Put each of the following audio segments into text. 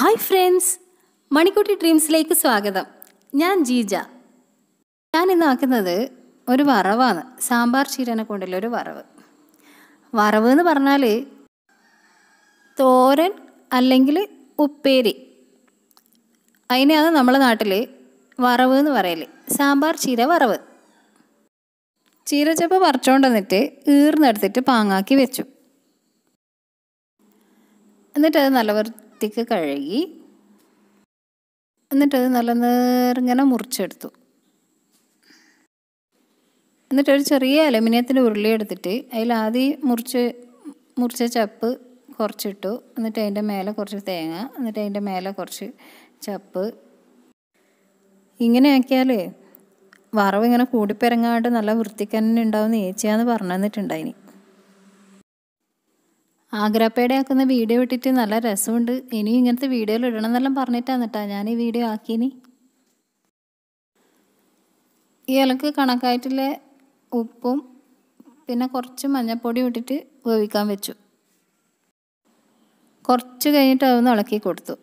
hi friends മണിക്കുട്ടി ഡ്രീംസിലേക്ക് സ്വാഗതം ഞാൻ ജീജ ഞാൻ ഇന്ന് ആക്കുന്നത് ഒരു വറവാണ് സാമ്പാർ ചീരനെ കൊണ്ടുള്ള ഒരു വറവ് വറവ് എന്ന് പറഞ്ഞാൽ തോരൻ അല്ലെങ്കിൽ ഉപ്പേരി അതിനെയാണ് നമ്മുടെ നാട്ടിൽ വറവ് എന്ന് പറയൽ സാമ്പാർ ചീര വറവ് ചീരച്ചപ്പ് പറിച്ചുകൊണ്ട് വന്നിട്ട് ഈർന്നെടുത്തിട്ട് പാങ്ങാക്കി വെച്ചു എന്നിട്ടത് നല്ല വൃത്തിക്ക് കഴുകി എന്നിട്ടത് നല്ല നേർങ്ങനെ മുറിച്ചെടുത്തു എന്നിട്ട് ഒരു ചെറിയ അലുമിനിയത്തിൻ്റെ ഉരുളി എടുത്തിട്ട് അതിൽ മുറിച്ച് മുറിച്ച ചപ്പ് കുറച്ചിട്ടു എന്നിട്ട് അതിൻ്റെ മേലെ കുറച്ച് തേങ്ങ എന്നിട്ട് അതിൻ്റെ മേലെ കുറച്ച് ചപ്പ് ഇങ്ങനെയാക്കിയാൽ വറവ് ഇങ്ങനെ കൂടിപ്പിറങ്ങാണ്ട് നല്ല വൃത്തിക്കന്നെ തന്നെ ഉണ്ടാവും ഏച്ചിയാന്ന് പറഞ്ഞു തന്നിട്ടുണ്ടായിനി ആഗ്രാപ്പേടെ ആക്കുന്ന വീഡിയോ ഇട്ടിട്ട് നല്ല രസമുണ്ട് ഇനി ഇങ്ങനത്തെ വീഡിയോയിൽ ഇടണം എന്നെല്ലാം പറഞ്ഞിട്ടാണ് കേട്ടോ ഞാൻ ഈ വീഡിയോ ആക്കിയിനി ഈ ഇലക്ക് കണക്കായിട്ടുള്ള ഉപ്പും പിന്നെ കുറച്ച് മഞ്ഞൾപ്പൊടി ഇട്ടിട്ട് വേവിക്കാൻ വെച്ചു കുറച്ച് കഴിഞ്ഞിട്ട് അതൊന്ന് ഇളക്കി കൊടുത്തു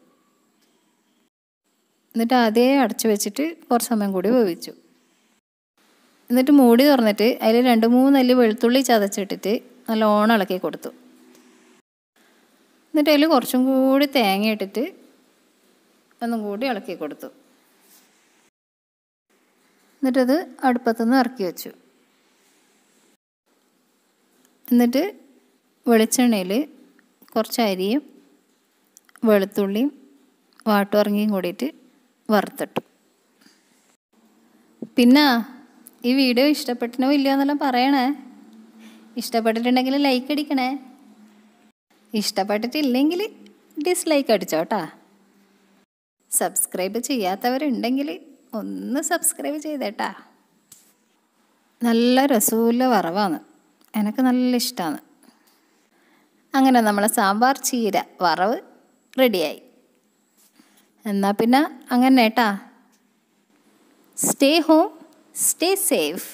എന്നിട്ട് അതേ അടച്ചു വെച്ചിട്ട് കുറച്ച് സമയം കൂടി വേവിച്ചു എന്നിട്ട് മൂടി തുറന്നിട്ട് അതിൽ രണ്ട് മൂന്നല് വെളുത്തുള്ളി ചതച്ചിട്ടിട്ട് നല്ലോണം ഇളക്കി കൊടുത്തു എന്നിട്ട് അതിൽ കുറച്ചും കൂടി തേങ്ങ ഇട്ടിട്ട് ഒന്നും കൂടി ഇളക്കി കൊടുത്തു എന്നിട്ടത് അടുപ്പത്തുനിന്ന് ഇറക്കി വെച്ചു എന്നിട്ട് വെളിച്ചെണ്ണയിൽ കുറച്ച് അരിയും വെളുത്തുള്ളിയും വാട്ടുറങ്ങിയും കൂടിയിട്ട് വറുത്തിട്ടു പിന്നെ ഈ വീഡിയോ ഇഷ്ടപ്പെട്ടിനോ ഇല്ലയോ എന്നെല്ലാം പറയണേ ഇഷ്ടപ്പെട്ടിട്ടുണ്ടെങ്കിൽ ലൈക്ക് അടിക്കണേ ഇഷ്ടപ്പെട്ടിട്ടില്ലെങ്കിൽ ഡിസ്ലൈക്ക് അടിച്ചോട്ടാ സബ്സ്ക്രൈബ് ചെയ്യാത്തവരുണ്ടെങ്കിൽ ഒന്ന് സബ്സ്ക്രൈബ് ചെയ്തേട്ടാ നല്ല രസൂല വറവാണ് എനിക്ക് നല്ല ഇഷ്ടമാണ് അങ്ങനെ നമ്മളെ സാമ്പാർ ചീര വറവ് റെഡിയായി എന്നാൽ പിന്നെ അങ്ങനെ ഏട്ടാ സ്റ്റേ ഹോം സ്റ്റേ സേഫ്